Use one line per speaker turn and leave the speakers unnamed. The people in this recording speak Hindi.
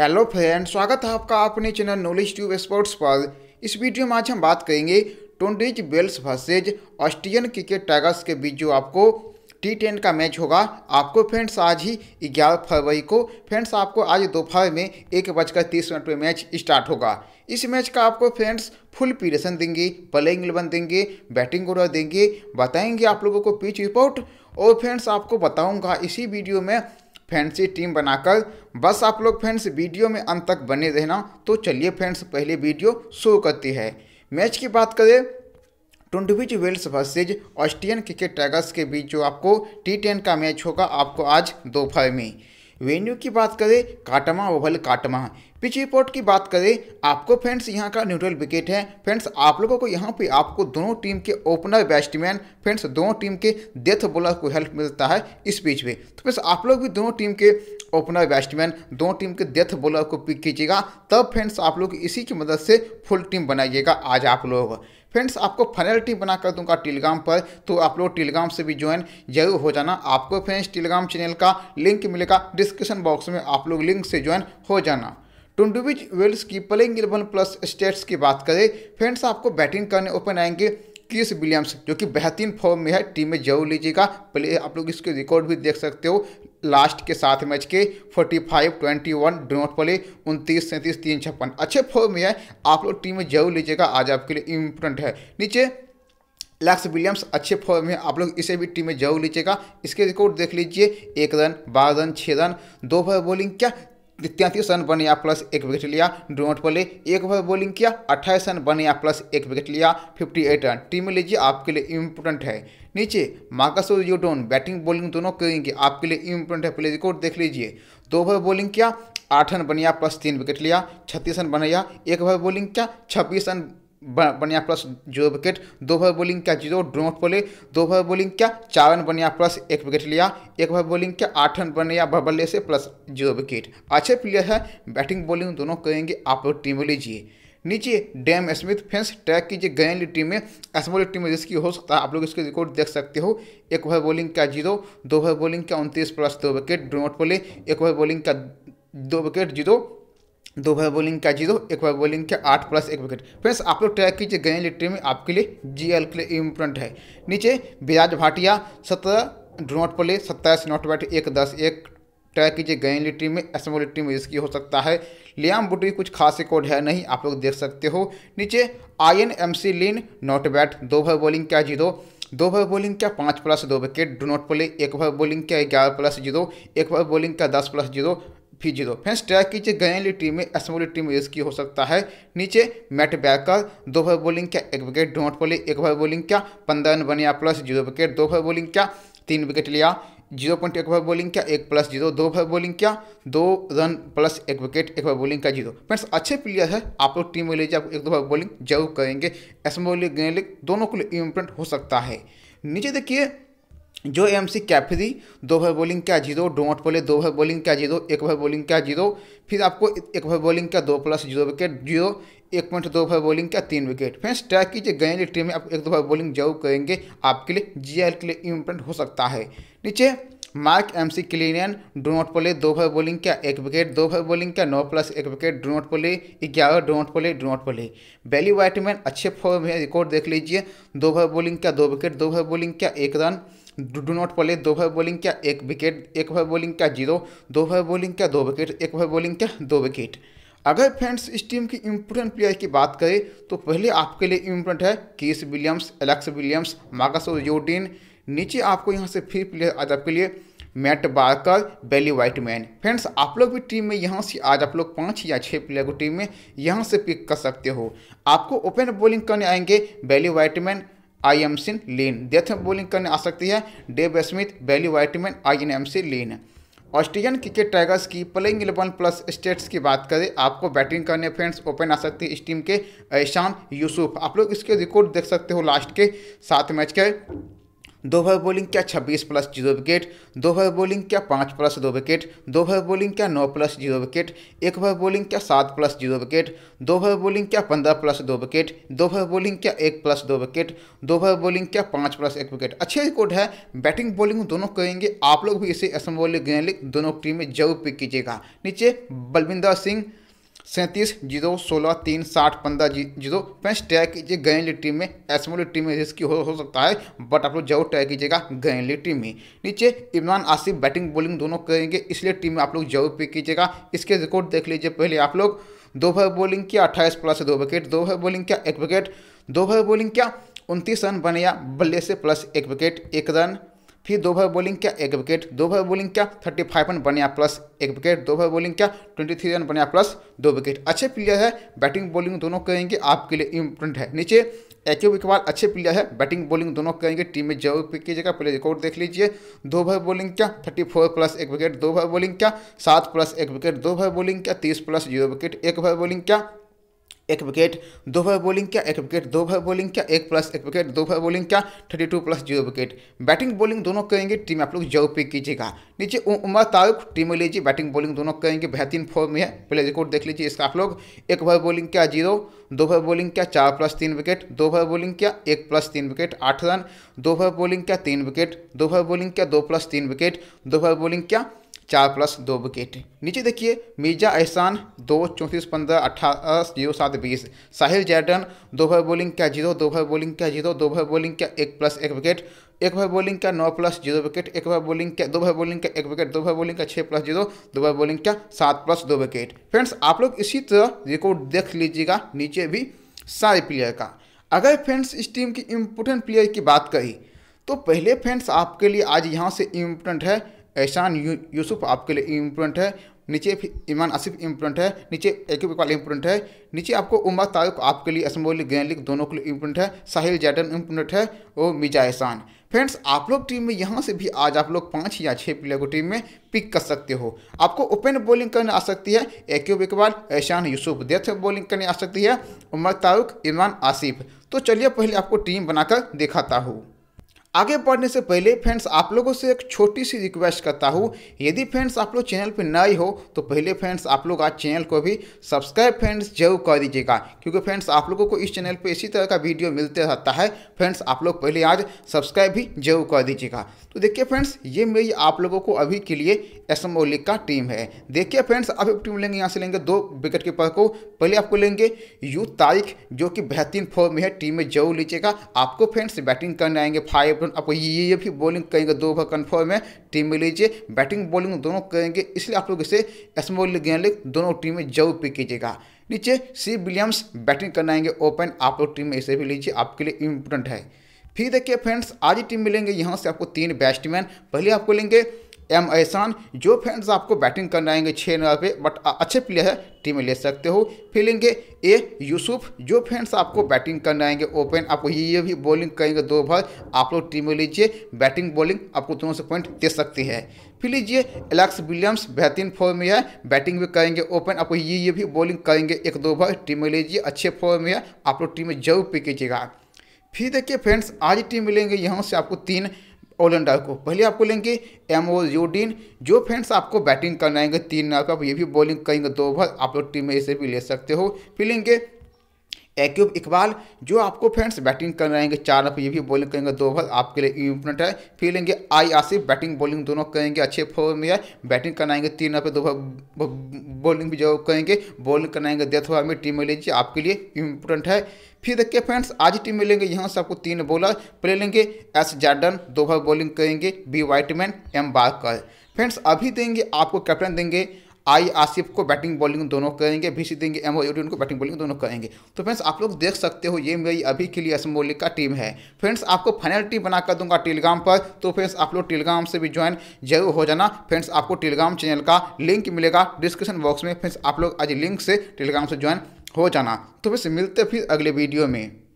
हेलो फ्रेंड स्वागत है आपका अपने चैनल नॉलेज ट्यूब स्पोर्ट्स पर इस वीडियो में आज हम बात करेंगे Tunbridge Wells versus Austrian Cricket Tigers के बीच जो आपको टी टेन का मैच होगा आपको फ्रेंड्स आज ही ग्यारह फरवरी को फ्रेंड्स आपको आज दोपहर में एक बजकर तीस मिनट में मैच स्टार्ट होगा इस मैच का आपको फ्रेंड्स फुल पीरेशन देंगे प्लेइंग इलेवन देंगे बैटिंग ऑर्डर देंगे बताएंगे आप लोगों को पिच रिपोर्ट और फ्रेंड्स आपको बताऊंगा इसी वीडियो में फैंसी टीम बनाकर बस आप लोग फ्रेंड्स वीडियो में अंत तक बने रहना तो चलिए फ्रेंड्स पहले वीडियो शुरू करती है मैच की बात करें Tunbridge Wells versus Austrian Cricket Tigers के बीच जो आपको टी टेन का मैच होगा आपको आज दोपहर में वेन्यू की बात करें काटमा ओवल काटमा पिच रिपोर्ट की बात करें आपको फ्रेंड्स यहां का न्यूट्रल विकेट है फ्रेंड्स आप लोगों को यहां पे आपको दोनों टीम के ओपनर बैट्समैन फ्रेंड्स दोनों टीम के डेथ बॉलर को हेल्प मिलता है इस पिच पे तो फ्रेंड्स आप लोग भी दोनों टीम के ओपनर बैट्समैन दोनों टीम के डेथ बॉलर को पिक कीजिएगा तब फ्रेंड्स आप लोग इसी की मदद से फुल टीम बनाइएगा आज आप लोग फ्रेंड्स आपको फाइनल टीम बना कर दूंगा टेलीग्राम पर तो आप लोग टेलीग्राम से भी ज्वाइन जरूर हो जाना आपको फ्रेंड्स टेलीग्राम चैनल का लिंक मिलेगा डिस्क्रिप्शन बॉक्स में आप लोग लिंक से ज्वाइन हो जाना टुंडुबिज वेल्स की प्लेइंग इलेवन प्लस स्टेट्स की बात करें फ्रेंड्स आपको बैटिंग करने ओपन आएंगे क्रिस विलियम्स जो कि बेहतरीन फॉर्म में है टीम में जरूर लीजिएगा प्ले आप लोग इसके रिकॉर्ड भी देख सकते हो लास्ट के सात मैच के 45, वन डोनॉट प्ले उनतीस सैंतीस तीन छप्पन अच्छे फॉर्म में है आप लोग टीम में जरूर लीजिएगा आज आपके लिए इम्पोर्टेंट है नीचे लैक्स विलियम्स अच्छे फॉर्म में आप लोग इसे भी टीम में जरूर लीजिएगा इसके रिकॉर्ड देख लीजिए एक रन बारह रन छः रन दो ओवर बॉलिंग क्या तैंतीस रन बने या प्लस एक विकेट लिया डोनट पले एक ओवर बॉलिंग किया अट्ठाईस रन बने या प्लस एक विकेट लिया फिफ्टी एट रन टीम में लीजिए आपके लिए इम्पोर्टेंट है नीचे मार्कस और यूडोन बैटिंग बॉलिंग दोनों करेंगे आपके लिए इम्पोर्टेंट है प्ले रिकॉर्ड देख लीजिए दो ओवर बॉलिंग किया आठ रन बनिया प्लस तीन विकेट लिया छत्तीस रन बनाया एक ओवर बॉलिंग किया छब्बीस रन बनिया प्लस जीरो विकेट दो ओवर बॉलिंग क्या जीरो डोनोट बोले दो ओवर बॉलिंग क्या चार रन बनिया प्लस एक विकेट लिया एक ओवर बॉलिंग क्या आठ रन बनिया बबल्ले से प्लस जीरो विकेट अच्छे प्लेयर है बैटिंग बॉलिंग दोनों करेंगे आप लोग टीम लीजिए नीचे डैम स्मिथ फेंस ट्रैक कीजिए गैनली टीम में एसमोली टीम में जिसकी हो सकता है आप लोग इसके रिकॉर्ड देख सकते हो एक ओवर बॉलिंग का जीरो दो ओवर बॉलिंग का उनतीस प्लस दो विकेट डोनोट बोले एक ओवर बॉलिंग का दो विकेट जीरो दो बार बॉलिंग का जीरो एक बार बॉलिंग का आठ प्लस एक विकेट फ्रेंड्स आप लोग ट्रैक कीजिए गए लिट्री में आपके लिए जीएल के लिए इम्पोर्टेंट है नीचे विराज भाटिया सत्रह डो नॉट प्ले सत्ताईस नॉट बैट एक दस एक ट्रैक कीजिए गए लिट्री में असमोल लिट्री में इसकी हो सकता है लियाम बुटी कुछ खास रिकॉर्ड है नहीं आप लोग देख सकते हो नीचे I N McLean not bat दो बार बॉलिंग क्या जीरो दो ओवर बॉलिंग क्या पाँच प्लस दो विकेट डो नॉट प्ले एक ओवर बॉलिंग का ग्यारह प्लस जीरो एक ओवर बॉलिंग का दस प्लस जीरो फिर जीरो फ्रेंड्स ट्रैक कीजिए गए टीम में असम्बली टीम में की हो सकता है नीचे मैट बैकर दो भाई बॉलिंग क्या एक विकेट डोंट बोले एक भाई बॉलिंग क्या पंद्रह रन बनिया प्लस जीरो विकेट दो भाई बॉलिंग क्या तीन विकेट लिया जीरो पॉइंट एक ओवर बॉलिंग क्या एक प्लस जीरो दो भाई बॉलिंग क्या दो रन प्लस एक विकेट एक भाई बॉलिंग का जीरो फ्रेंड्स अच्छे प्लेयर है आप लोग टीम में लीजिए आप एक दो भाई बॉलिंग जरूर करेंगे एसमोलिक गेंद दोनों के लिए इम्पोर्टेंट हो सकता है नीचे देखिए जो एम सी कैफरी दो ओवर बॉलिंग क्या जीरो डोमट पोले दो ओवर बॉलिंग क्या जीरो एक ओवर बॉलिंग क्या जीरो फिर आपको एक ओवर बॉलिंग क्या दो प्लस जीरो विकेट जीरो एक पॉइंट दो ओवर बॉलिंग क्या तीन विकेट फ्रेंड्स की कीजिए गए टीम में आप एक दो ओवर बॉलिंग जरूर करेंगे आपके लिए जी के लिए इम्पोर्टेंट हो सकता है नीचे Mark McLean do not bowl दो ओवर बॉलिंग क्या एक विकेट दो ओवर बॉलिंग क्या नौ प्लस एक विकेट डोनोट पोले ग्यारह do not bowl do not bowl Bailey Whiteman अच्छे फॉर्म है रिकॉर्ड देख लीजिए दो ओवर बॉलिंग क्या दो विकेट दो ओवर बॉलिंग क्या एक रन डू नॉट पले दो भाई बॉलिंग क्या एक विकेट एक ओवर बॉलिंग क्या जीरो दो ओवर बॉलिंग क्या दो विकेट एक ओवर बॉलिंग क्या दो विकेट अगर फ्रेंड्स इस टीम की इम्पोर्टेंट प्लेयर की बात करें तो पहले आपके लिए इम्पोर्टेंट है Case Williams Alex Williams Marcus योडिन नीचे आपको यहाँ से फिर प्लेयर आज आपके लिए Matt Barker Bailey Whiteman friends आप लोग भी टीम में यहाँ से आज आप लोग पाँच या छः प्लेयर को टीम में यहाँ से पिक कर सकते हो आपको ओपन बॉलिंग करने आएंगे Bailey Whiteman I McLean death में बॉलिंग करने आ सकती है Dave Smith Bailey Whiteman I N McLean Australian Cricket Tigers की प्लेइंग इलेवन प्लस स्टेट्स की बात करें आपको बैटिंग करने फ्रेंड्स ओपन आ सकती है इस टीम के ऐशान यूसुफ आप लोग इसके रिकॉर्ड देख सकते हो लास्ट के सात मैच के दो ओवर बॉलिंग क्या छब्बीस प्लस जीरो विकेट दो ओवर बॉलिंग क्या पाँच प्लस दो विकेट दो ओवर बॉलिंग क्या नौ प्लस जीरो विकेट एक ओवर बॉलिंग क्या सात प्लस जीरो विकेट दो ओवर बॉलिंग क्या पंद्रह प्लस दो विकेट दो ओवर बॉलिंग क्या एक प्लस दो विकेट दो ओवर बॉलिंग क्या पाँच प्लस एक विकेट अच्छे रिकॉर्ड है बैटिंग बॉलिंग दोनों करेंगे आप लोग भी इसे असम बॉलिंग दोनों टीम में जरूर पिक कीजिएगा नीचे बलविंदर सिंह सैंतीस जीरो सोलह तीन साठ पंद्रह जी जीरो फ्रेंड्स ट्राई कीजिए गैनली टीम में एसमोली टीम में रिस्क हो, हो सकता है बट आप लोग जरूर ट्राई कीजिएगा गैनली टीम में नीचे इमरान आसिफ बैटिंग बॉलिंग दोनों करेंगे इसलिए टीम में आप लोग जरूर पिक कीजिएगा इसके रिकॉर्ड देख लीजिए पहले आप लोग दो भर बॉलिंग किया अट्ठाईस प्लस दो विकेट दो भर बॉलिंग किया एक विकेट दो भर बॉलिंग किया उनतीस रन बने या बल्ले से प्लस एक विकेट एक रन फिर दो ओवर बॉलिंग क्या एक विकेट दो ओवर बॉलिंग क्या थर्टी फाइव रन बने प्लस एक विकेट दो ओवर बॉलिंग क्या ट्वेंटी थ्री रन बने प्लस दो विकेट अच्छे प्लेयर है बैटिंग बॉलिंग दोनों करेंगे आपके लिए इम्पोर्टेंट है नीचे एक्यूब इकबाल अच्छे प्लेयर है बैटिंग बॉलिंग दोनों करेंगे टीम में जरूर पिक कीजिएगा पहले रिकॉर्ड देख लीजिए दो ओवर बॉलिंग क्या थर्टी फोर प्लस एक विकेट दो ओवर बॉलिंग क्या सात प्लस एक विकेट दो ओवर बॉलिंग क्या तीस प्लस जीरो विकेट एक ओवर बॉलिंग क्या एक विकेट दो ओवर बॉलिंग क्या एक विकेट दो ओवर बॉलिंग क्या एक प्लस एक विकेट दो ओवर बॉलिंग क्या thirty two plus zero wicket batting bowling दोनों करेंगे टीम आप लोग जो पिक कीजिएगा नीचे उमर तारुक टीम लीजिए बैटिंग बॉलिंग दोनों करेंगे बेहतरीन फॉर्म में है प्ले रिकॉर्ड देख लीजिए इसका आप लोग एक ओवर बॉलिंग क्या जीरो दो ओवर बॉलिंग क्या चार प्लस तीन विकेट दो ओवर बॉलिंग क्या एक प्लस तीन विकेट आठ रन दो ओवर बॉलिंग क्या तीन विकेट दो ओवर बॉलिंग क्या दो प्लस तीन विकेट दो ओवर बॉलिंग क्या चार प्लस दो विकेट नीचे देखिए मिर्जा एहसान दो चौंतीस पंद्रह अट्ठारह जीरो सात बीस साहिल जैडन दो भाई बॉलिंग क्या जीरो दो भाई बॉलिंग क्या जीरो दो भाई बॉलिंग क्या एक प्लस एक विकेट एक भाई बॉलिंग का नौ प्लस जीरो विकेट एक भाई बॉलिंग क्या दो भाई बॉलिंग का एक विकेट दो भाई बॉलिंग का छः प्लस जीरो दो भाई बॉलिंग का सात प्लस दो विकेट फ्रेंड्स आप लोग इसी तरह रिकॉर्ड देख लीजिएगा नीचे भी सारे प्लेयर का अगर फ्रेंड्स इस टीम की इम्पोर्टेंट प्लेयर की बात करी तो पहले फ्रेंड्स आपके लिए आज यहाँ से इम्पोर्टेंट है एहसान यू, यूसुफ आपके लिए इम्पोर्टेंट है नीचे ईमान आसिफ इम्पोर्टेंट है नीचे एकिब इकबाल इम्पोर्टेंट है नीचे आपको उमा तारुक आपके लिए असमोली गैनलिक दोनों के लिए इम्पोर्टेंट है साहिल जैडन इम्पोर्टेंट है और मिजा एहसान फ्रेंड्स आप लोग टीम में यहाँ से भी आज आप लोग पाँच या छः प्लेयर को टीम में पिक कर सकते हो आपको ओपन बॉलिंग करने आ सकती है एक्यूब इकबाल एहसान यूसुफ डेथ बॉलिंग करने आ सकती है उमर तारुक ईमान आसिफ तो चलिए पहले आपको टीम बनाकर दिखाता हूँ आगे बढ़ने से पहले फ्रेंड्स आप लोगों से एक छोटी सी रिक्वेस्ट करता हूँ यदि फ्रेंड्स आप लोग चैनल पर नए हो तो पहले फ्रेंड्स आप लोग आज चैनल को भी सब्सक्राइब फ्रेंड्स जरूर कर दीजिएगा क्योंकि फ्रेंड्स आप लोगों को इस चैनल पर इसी तरह का वीडियो मिलते रहता है फ्रेंड्स आप लोग पहले आज सब्सक्राइब भी जरूर कर दीजिएगा तो देखिए फ्रेंड्स ये मेरी आप लोगों को अभी के लिए एस एम लीग का टीम है देखिए फ्रेंड्स अभी टीम लेंगे यहाँ से लेंगे दो विकेट कीपर को पहले आपको लेंगे यू तारीख जो कि बेहतरीन फॉर्म में है टीम में जरूर लीजिएगा आपको फ्रेंड्स बैटिंग करने आएंगे फाइव कैप्टन आपको ये ये भी बॉलिंग करेंगे दो ओवर कन्फर्म है टीम में लीजिए बैटिंग बॉलिंग दोनों करेंगे इसलिए आप लोग इसे स्मॉल लीग गेंद दोनों टीम में जरूर पिक कीजिएगा नीचे सी विलियम्स बैटिंग करना आएंगे ओपन आप लोग टीम में इसे भी लीजिए आपके लिए इम्पोर्टेंट है फिर देखिए फ्रेंड्स आज ही टीम मिलेंगे यहाँ से आपको तीन बैट्समैन पहले आपको लेंगे एम एहसान जो फ्रेंड्स आपको बैटिंग करने आएंगे छः नंबर पे बट अच्छे प्लेयर है टीम में ले सकते हो फीलिंग ए यूसुफ जो फ्रेंड्स आपको बैटिंग करने आएंगे ओपन आपको ये ये भी बॉलिंग करेंगे दो भर आप लोग टीम में लीजिए बैटिंग बॉलिंग आपको दोनों से पॉइंट दे सकती है फिर लीजिए एलेक्स विलियम्स बेहतरीन फॉर्म में है बैटिंग भी करेंगे ओपन आपको ये ये भी बॉलिंग करेंगे एक दो भर टीम में लीजिए अच्छे फॉर्म में है आप लोग टीम में जरूर पिक कीजिएगा फिर देखिए फ्रेंड्स आज टीम मिलेंगे यहाँ से आपको तीन ऑलराउंडर को पहले आपको लेंगे एमओयोडीन जो फ्रेंड्स आपको बैटिंग करना आएंगे तीन नाव ये भी बॉलिंग करेंगे दो ओवर आप लोग टीम में इसे भी ले सकते हो फिर लेंगे एक्यूब इकबाल जो आपको फ्रेंड्स बैटिंग कर रहेंगे चार रन ये भी बॉलिंग करेंगे दो ओवर आपके लिए इम्पोर्टेंट है फिर लेंगे आई आसिफ बैटिंग बॉलिंग दोनों करेंगे अच्छे फॉर्म में है बैटिंग कराएंगे तीन रन दो बॉलिंग भी जो करेंगे बॉलिंग कराएंगे डेथ ओवर में टीम में लीजिए आपके लिए इम्पोर्टेंट है फिर देखिए फ्रेंड्स आज टीम में लेंगे यहाँ से आपको तीन बॉलर प्ले लेंगे एस जार्डन दो ओवर बॉलिंग करेंगे B Whiteman M Barker friends अभी देंगे आपको कैप्टन देंगे आई आसिफ को बैटिंग बॉलिंग दोनों करेंगे भी सी देंगे एम ओ को बैटिंग बॉलिंग दोनों करेंगे तो फ्रेंड्स आप लोग देख सकते हो ये मेरी अभी के लिए असम का टीम है फ्रेंड्स आपको फाइनल टीम बनाकर दूंगा टेलीग्राम पर तो फ्रेंड्स आप लोग टेलीग्राम से भी ज्वाइन जरूर हो जाना फ्रेंड्स आपको टेलीग्राम चैनल का लिंक मिलेगा डिस्क्रिप्शन बॉक्स में फ्रेंड्स आप लोग आज लिंक से टेलीग्राम से ज्वाइन हो जाना तो फिर मिलते फिर अगले वीडियो में